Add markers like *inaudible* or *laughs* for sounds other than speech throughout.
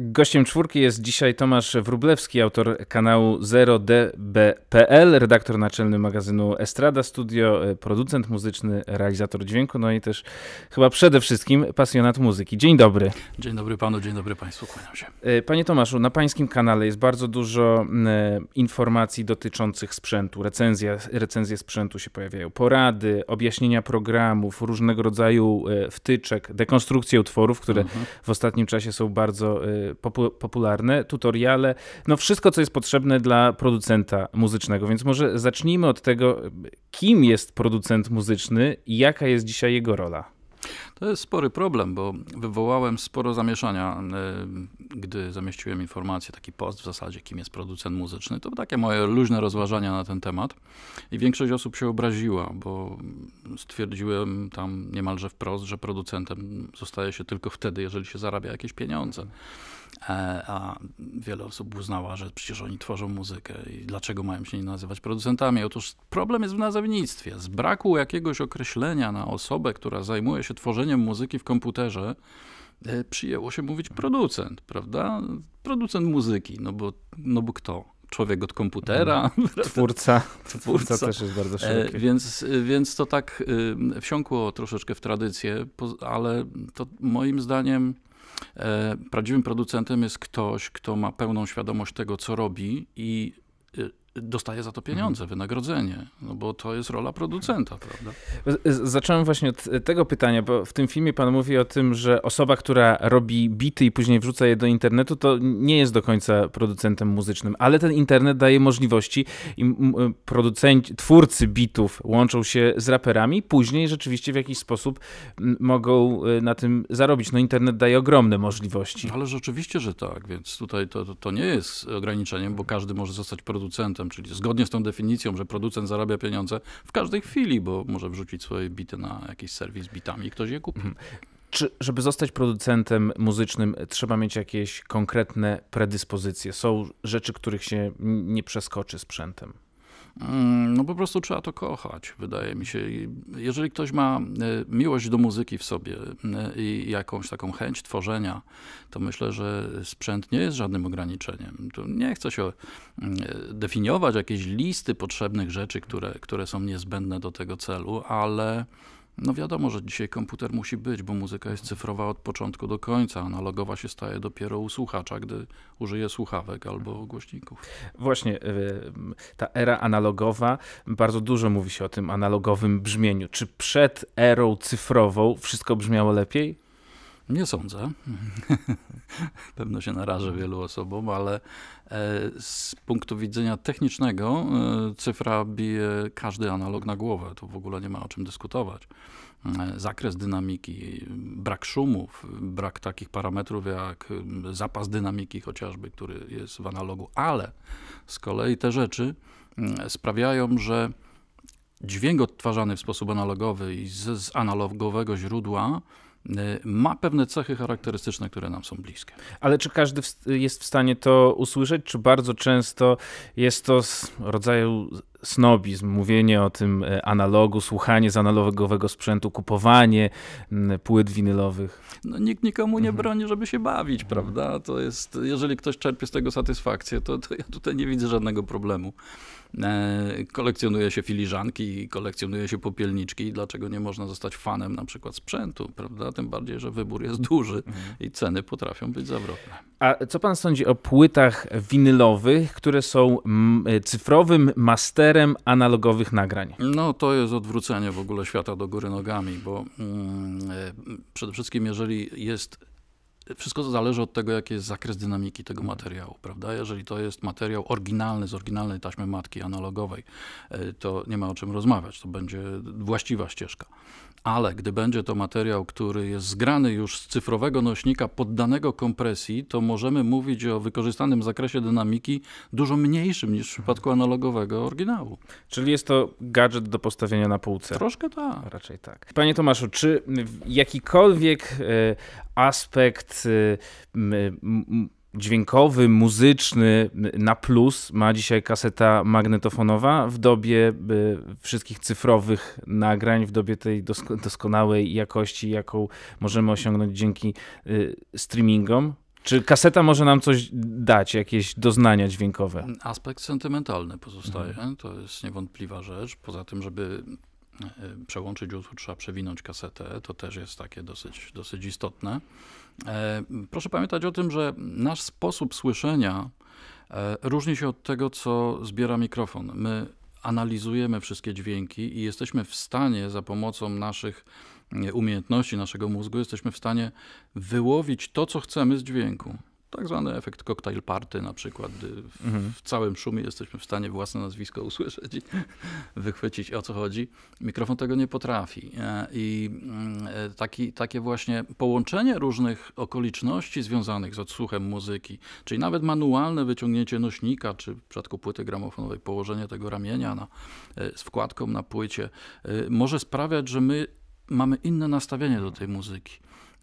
Gościem czwórki jest dzisiaj Tomasz Wrublewski, autor kanału 0db.pl, redaktor naczelny magazynu Estrada Studio, e, producent muzyczny, realizator dźwięku, no i też chyba przede wszystkim pasjonat muzyki. Dzień dobry. Dzień dobry panu, dzień dobry państwu, kłaniam się. E, panie Tomaszu, na pańskim kanale jest bardzo dużo e, informacji dotyczących sprzętu, recenzje, recenzje sprzętu się pojawiają, porady, objaśnienia programów, różnego rodzaju wtyczek, dekonstrukcje utworów, które mhm. w ostatnim czasie są bardzo popularne, tutoriale, no wszystko, co jest potrzebne dla producenta muzycznego. Więc może zacznijmy od tego, kim jest producent muzyczny i jaka jest dzisiaj jego rola. To jest spory problem, bo wywołałem sporo zamieszania, e, gdy zamieściłem informację, taki post w zasadzie, kim jest producent muzyczny. To takie moje luźne rozważania na ten temat. I większość osób się obraziła, bo stwierdziłem tam niemalże wprost, że producentem zostaje się tylko wtedy, jeżeli się zarabia jakieś pieniądze. E, a wiele osób uznała, że przecież oni tworzą muzykę i dlaczego mają się nie nazywać producentami? Otóż problem jest w nazewnictwie. Z braku jakiegoś określenia na osobę, która zajmuje się tworzeniem tworzeniem muzyki w komputerze e, przyjęło się mówić producent, prawda? Producent muzyki, no bo, no bo kto? Człowiek od komputera. Mhm. *laughs* Twórca. Twórca, twórca też jest bardzo e, szeroki. więc, więc to tak y, wsiąkło troszeczkę w tradycję, ale to moim zdaniem e, prawdziwym producentem jest ktoś, kto ma pełną świadomość tego, co robi i y, dostaje za to pieniądze, mhm. wynagrodzenie, no bo to jest rola producenta, prawda? Zacząłem właśnie od e, tego pytania, bo w tym filmie pan mówi o tym, że osoba, która robi bity i później wrzuca je do internetu, to nie jest do końca producentem muzycznym, ale ten internet daje możliwości i producenci, twórcy bitów łączą się z raperami, później rzeczywiście w jakiś sposób mogą e, na tym zarobić. No internet daje ogromne możliwości. Ale rzeczywiście, że tak, więc tutaj to, to, to nie jest ograniczeniem, bo każdy może zostać producentem, czyli zgodnie z tą definicją, że producent zarabia pieniądze w każdej chwili, bo może wrzucić swoje bity na jakiś serwis z bitami i ktoś je kupi. Mhm. Czy, żeby zostać producentem muzycznym, trzeba mieć jakieś konkretne predyspozycje? Są rzeczy, których się nie przeskoczy sprzętem? Mm, no po prostu trzeba to kochać, wydaje mi się. Jeżeli ktoś ma e, miłość do muzyki w sobie e, i jakąś taką chęć tworzenia, to myślę, że sprzęt nie jest żadnym ograniczeniem. Tu nie chcę się mm, e, definiować jakieś listy potrzebnych rzeczy, które, które są niezbędne do tego celu, ale no wiadomo, że dzisiaj komputer musi być, bo muzyka jest cyfrowa od początku do końca. Analogowa się staje dopiero u słuchacza, gdy użyje słuchawek albo głośników. Właśnie, y, ta era analogowa, bardzo dużo mówi się o tym analogowym brzmieniu. Czy przed erą cyfrową wszystko brzmiało lepiej? Nie sądzę. *laughs* Pewno się narażę wielu osobom, ale e, z punktu widzenia technicznego e, cyfra bije każdy analog na głowę. Tu w ogóle nie ma o czym dyskutować. E, zakres dynamiki, brak szumów, brak takich parametrów jak zapas dynamiki chociażby, który jest w analogu, ale z kolei te rzeczy sprawiają, że dźwięk odtwarzany w sposób analogowy i z, z analogowego źródła Y, ma pewne cechy charakterystyczne, które nam są bliskie. Ale czy każdy jest w stanie to usłyszeć, czy bardzo często jest to z rodzaju snobizm, mówienie o tym e, analogu, słuchanie z analogowego sprzętu, kupowanie płyt winylowych. No, nikt nikomu nie mhm. broni, żeby się bawić, mhm. prawda? To jest, jeżeli ktoś czerpie z tego satysfakcję, to, to ja tutaj nie widzę żadnego problemu. E, kolekcjonuje się filiżanki, kolekcjonuje się popielniczki. Dlaczego nie można zostać fanem na przykład sprzętu, prawda? Tym bardziej, że wybór jest duży mhm. i ceny potrafią być zawrotne. A co pan sądzi o płytach winylowych, które są e, cyfrowym masterem analogowych nagrań. No to jest odwrócenie w ogóle świata do góry nogami, bo mm, e, przede wszystkim jeżeli jest wszystko to zależy od tego, jaki jest zakres dynamiki tego materiału, prawda? Jeżeli to jest materiał oryginalny z oryginalnej taśmy matki analogowej, e, to nie ma o czym rozmawiać, to będzie właściwa ścieżka. Ale gdy będzie to materiał, który jest zgrany już z cyfrowego nośnika poddanego kompresji, to możemy mówić o wykorzystanym zakresie dynamiki dużo mniejszym niż w przypadku analogowego oryginału. Czyli jest to gadżet do postawienia na półce. Troszkę tak. Raczej tak. Panie Tomaszu, czy jakikolwiek e, aspekt e, dźwiękowy, muzyczny na plus ma dzisiaj kaseta magnetofonowa w dobie y, wszystkich cyfrowych nagrań, w dobie tej doskonałej jakości, jaką możemy osiągnąć dzięki y, streamingom. Czy kaseta może nam coś dać, jakieś doznania dźwiękowe? Aspekt sentymentalny pozostaje, mhm. to jest niewątpliwa rzecz. Poza tym, żeby y, przełączyć utwór, trzeba przewinąć kasetę, to też jest takie dosyć, dosyć istotne. E, proszę pamiętać o tym, że nasz sposób słyszenia e, różni się od tego, co zbiera mikrofon. My analizujemy wszystkie dźwięki i jesteśmy w stanie za pomocą naszych e, umiejętności, naszego mózgu, jesteśmy w stanie wyłowić to, co chcemy z dźwięku tak zwany efekt cocktail party na przykład, gdy w, mhm. w, całym szumie jesteśmy w stanie własne nazwisko usłyszeć i *laughs* wychwycić o co chodzi. Mikrofon tego nie potrafi e, i mm, e, taki, takie właśnie połączenie różnych okoliczności związanych z odsłuchem muzyki, czyli nawet manualne wyciągnięcie nośnika, czy w przypadku płyty gramofonowej położenie tego ramienia na, e, z wkładką na płycie, może sprawiać, że my mamy inne nastawienie do tej muzyki.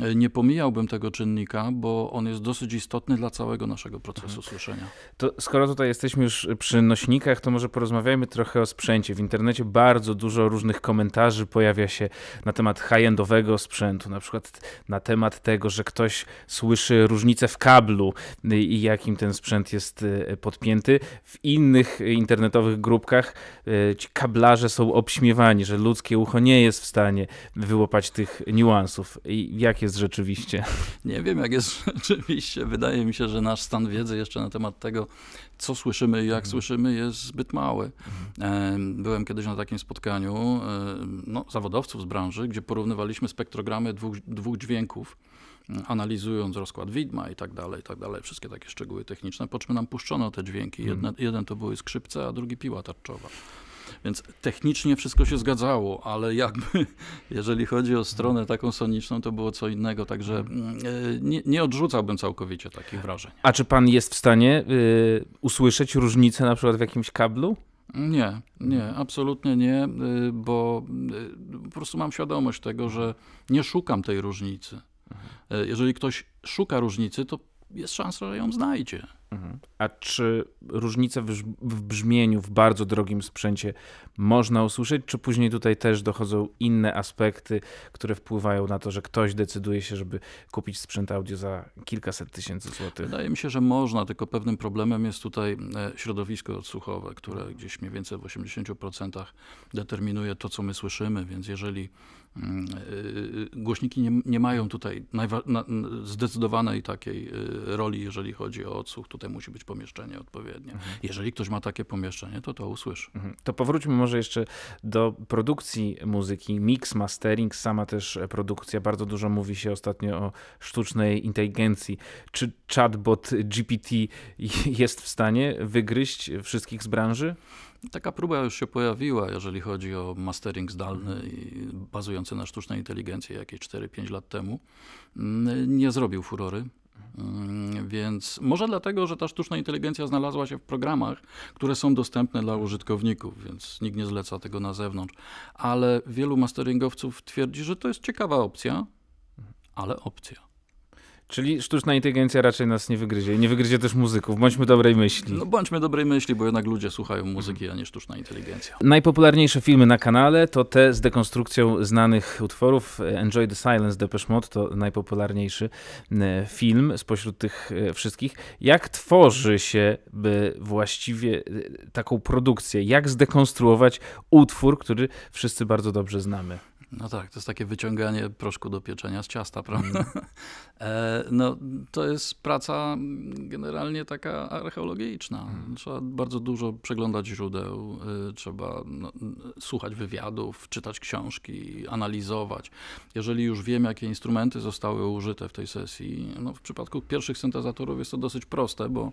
E, nie pomijałbym tego czynnika, bo on jest dosyć istotny dla całego naszego procesu mhm. słyszenia. To skoro tutaj jesteśmy już przy nośnikach, to może porozmawiajmy trochę o sprzęcie. W internecie bardzo dużo różnych komentarzy pojawia się na temat high-endowego sprzętu, na przykład na temat tego, że ktoś słyszy różnicę w kablu i jakim ten sprzęt jest e, podpięty. W innych internetowych grupkach e, ci kablarze są obśmiewani, że ludzkie ucho nie jest w stanie wyłapać tych niuansów. I jak jest rzeczywiście? *laughs* Nie wiem, jak jest *laughs* rzeczywiście. Wydaje mi się, że nasz stan wiedzy jeszcze na temat tego, co słyszymy i jak mhm. słyszymy, jest zbyt mały. Mhm. Byłem kiedyś na takim spotkaniu no, zawodowców z branży, gdzie porównywaliśmy spektrogramy dwóch, dwóch dźwięków analizując rozkład widma i tak dalej, i tak dalej, wszystkie takie szczegóły techniczne, po czym nam puszczono te dźwięki. Mhm. Jedne, jeden to były skrzypce, a drugi piła tarczowa. Więc technicznie wszystko się zgadzało, ale jakby, *laughs* jeżeli chodzi o stronę taką soniczną, to było co innego, także mm, e, nie, nie odrzucałbym całkowicie takich wrażeń. A czy pan jest w stanie y, usłyszeć różnicę na przykład w jakimś kablu? Nie, nie, absolutnie nie, y, bo y, po prostu mam świadomość tego, że nie szukam tej różnicy. Mhm. E, jeżeli ktoś szuka różnicy, to jest szansa, że ją znajdzie. Mhm. A czy różnice w brzmieniu w bardzo drogim sprzęcie można usłyszeć, czy później tutaj też dochodzą inne aspekty, które wpływają na to, że ktoś decyduje się, żeby kupić sprzęt audio za kilkaset tysięcy złotych? Wydaje mi się, że można, tylko pewnym problemem jest tutaj e, środowisko odsłuchowe, które gdzieś mniej więcej w 80% determinuje to, co my słyszymy, więc jeżeli Mm, y, y, głośniki nie, nie mają tutaj zdecydowanej takiej y, roli, jeżeli chodzi o odsłuch. Tutaj musi być pomieszczenie odpowiednie. Mhm. Jeżeli ktoś ma takie pomieszczenie, to to usłyszy. Mhm. To powróćmy może jeszcze do produkcji muzyki. Mix, mastering, sama też produkcja. Bardzo dużo mówi się ostatnio o sztucznej inteligencji. Czy chatbot GPT *laughs* jest w stanie wygryźć wszystkich z branży? Taka próba już się pojawiła, jeżeli chodzi o mastering zdalny bazujący na sztucznej inteligencji jakieś 4-5 lat temu. Mm, nie zrobił furory. Mm, więc może dlatego, że ta sztuczna inteligencja znalazła się w programach, które są dostępne dla użytkowników, więc nikt nie zleca tego na zewnątrz. Ale wielu masteringowców twierdzi, że to jest ciekawa opcja, ale opcja. Czyli sztuczna inteligencja raczej nas nie wygryzie. Nie wygryzie też muzyków. Bądźmy dobrej myśli. No bądźmy dobrej myśli, bo jednak ludzie słuchają muzyki, a nie sztuczna inteligencja. Najpopularniejsze filmy na kanale to te z dekonstrukcją znanych utworów. Enjoy the Silence Depeche Mode to najpopularniejszy e, film spośród tych e, wszystkich. Jak tworzy się właściwie e, taką produkcję? Jak zdekonstruować utwór, który wszyscy bardzo dobrze znamy? No tak, to jest takie wyciąganie proszku do pieczenia z ciasta, mm. prawda? Mm. no, to jest praca generalnie taka archeologiczna. Mm. Trzeba bardzo dużo przeglądać źródeł, y, trzeba no, słuchać wywiadów, czytać książki, analizować. Jeżeli już wiem, jakie instrumenty zostały użyte w tej sesji, no, w przypadku pierwszych syntezatorów jest to dosyć proste, bo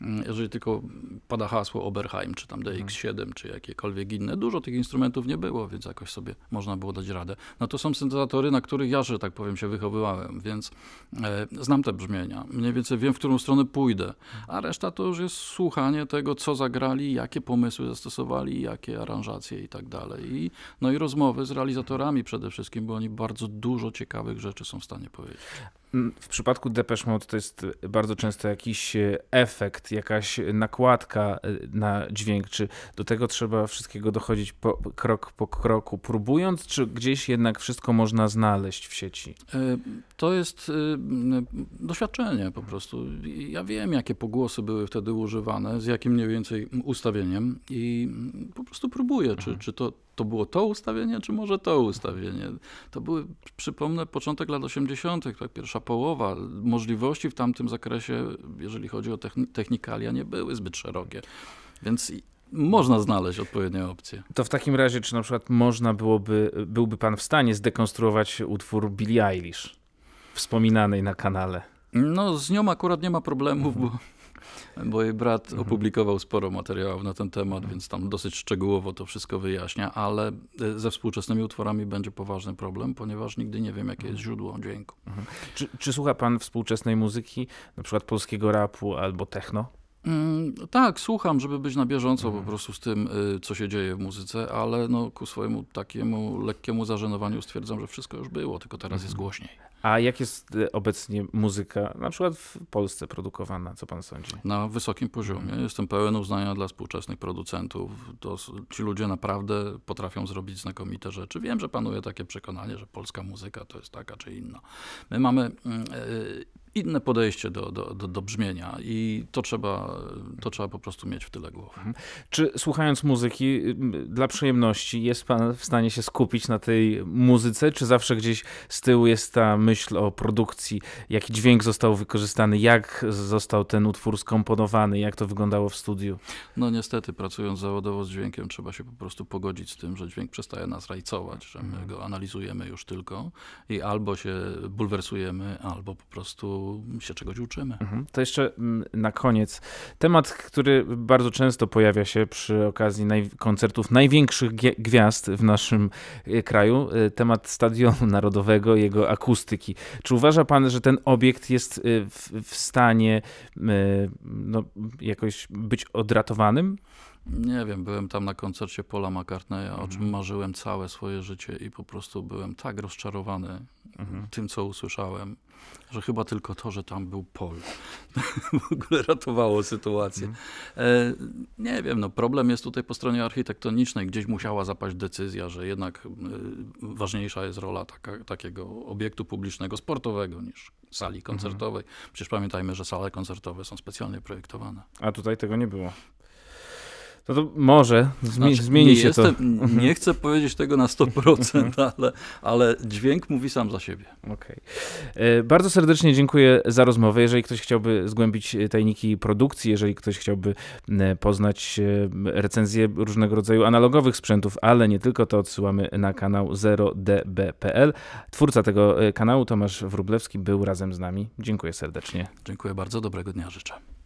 mm, jeżeli tylko pada hasło Oberheim, czy tam DX7, mm. czy jakiekolwiek inne, dużo tych instrumentów nie było, więc jakoś sobie można było dać radę. No to są syntezatory, na których ja, że tak powiem, się wychowywałem, więc e, znam te brzmienia. Mniej więcej wiem, w którą stronę pójdę. A reszta to już jest słuchanie tego, co zagrali, jakie pomysły zastosowali, jakie aranżacje i tak dalej. I, no i rozmowy z realizatorami przede wszystkim, bo oni bardzo dużo ciekawych rzeczy są w stanie powiedzieć. Mm, w przypadku Depeche Mode to jest e, bardzo często jakiś e, efekt, jakaś nakładka e, na dźwięk. Czy do tego trzeba wszystkiego dochodzić po, krok po kroku, próbując, czy gdzieś gdzieś jednak wszystko można znaleźć w sieci? E, to jest e, e, doświadczenie po mhm. prostu. Ja wiem, jakie pogłosy były wtedy używane, z jakim mniej więcej ustawieniem i mm, po prostu próbuję, czy, mhm. czy to, to było to ustawienie, czy może to ustawienie. To były, przypomnę, początek lat 80., tak, pierwsza połowa. Możliwości w tamtym zakresie, jeżeli chodzi o technikalia, nie były zbyt szerokie. Więc można znaleźć odpowiednie opcje. To w takim razie, czy na przykład można byłoby, byłby pan w stanie zdekonstruować utwór Billie Eilish, wspominanej na kanale? No, z nią akurat nie ma problemów, bo bo jej brat mhm. opublikował sporo materiałów na ten temat, więc tam dosyć szczegółowo to wszystko wyjaśnia, ale e, ze współczesnymi utworami będzie poważny problem, ponieważ nigdy nie wiem, jakie jest mhm. źródło dźwięku. Mhm. Czy, czy słucha pan współczesnej muzyki, na przykład polskiego rapu albo techno? Mm, tak, słucham, żeby być na bieżąco po mhm. prostu z tym, y, co się dzieje w muzyce, ale no, ku swojemu takiemu lekkiemu zażenowaniu stwierdzam, że wszystko już było, tylko teraz jest mhm. głośniej. A jak jest y, obecnie muzyka, na przykład w Polsce produkowana, co pan sądzi? Na wysokim poziomie. Mhm. Jestem pełen uznania dla współczesnych producentów. To, ci ludzie naprawdę potrafią zrobić znakomite rzeczy. Wiem, że panuje takie przekonanie, że polska muzyka to jest taka czy inna. My mamy mm, y, inne podejście do, do, do, do, brzmienia i to trzeba, to trzeba po prostu mieć w tyle głowy. Mhm. Czy słuchając muzyki dla przyjemności jest pan w stanie się skupić na tej muzyce, czy zawsze gdzieś z tyłu jest ta myśl o produkcji, jaki dźwięk został wykorzystany, jak został ten utwór skomponowany, jak to wyglądało w studiu? No niestety, pracując zawodowo z dźwiękiem trzeba się po prostu pogodzić z tym, że dźwięk przestaje nas rajcować, że my mhm. go analizujemy już tylko i albo się bulwersujemy, albo po prostu się czegoś uczymy. Mhm. To jeszcze mm, na koniec. Temat, który bardzo często pojawia się przy okazji naj koncertów największych gwiazd w naszym y, kraju. Y, temat Stadionu Narodowego, jego akustyki. Czy uważa pan, że ten obiekt jest y, w, w stanie no, jakoś być odratowanym? Nie wiem, byłem tam na koncercie Paula McCartneya, mhm. o czym mhm. marzyłem całe swoje życie i po prostu byłem tak rozczarowany mhm. tym, co usłyszałem, że chyba tylko to, że tam był Paul *laughs* w ogóle ratowało sytuację. Mhm. E, nie wiem, no problem jest tutaj po stronie architektonicznej. Gdzieś musiała zapaść decyzja, że jednak e, ważniejsza jest rola taka, takiego obiektu publicznego, sportowego niż sali mhm. koncertowej. Przecież pamiętajmy, że sale koncertowe są specjalnie projektowane. A tutaj tego nie było. To, no to może Zmi znaczy, zmieni się jestem, to. Nie chcę powiedzieć tego na 100%, mhm. ale, ale dźwięk mówi sam za siebie. Okay. E, bardzo serdecznie dziękuję za rozmowę. Jeżeli ktoś chciałby zgłębić e, tajniki produkcji, jeżeli ktoś chciałby e, poznać recenzje różnego rodzaju analogowych sprzętów, ale nie tylko, to odsyłamy na kanał 0db.pl. Twórca tego kanału Tomasz Wrublewski był razem z nami. Dziękuję serdecznie. Dziękuję bardzo, dobrego dnia życzę.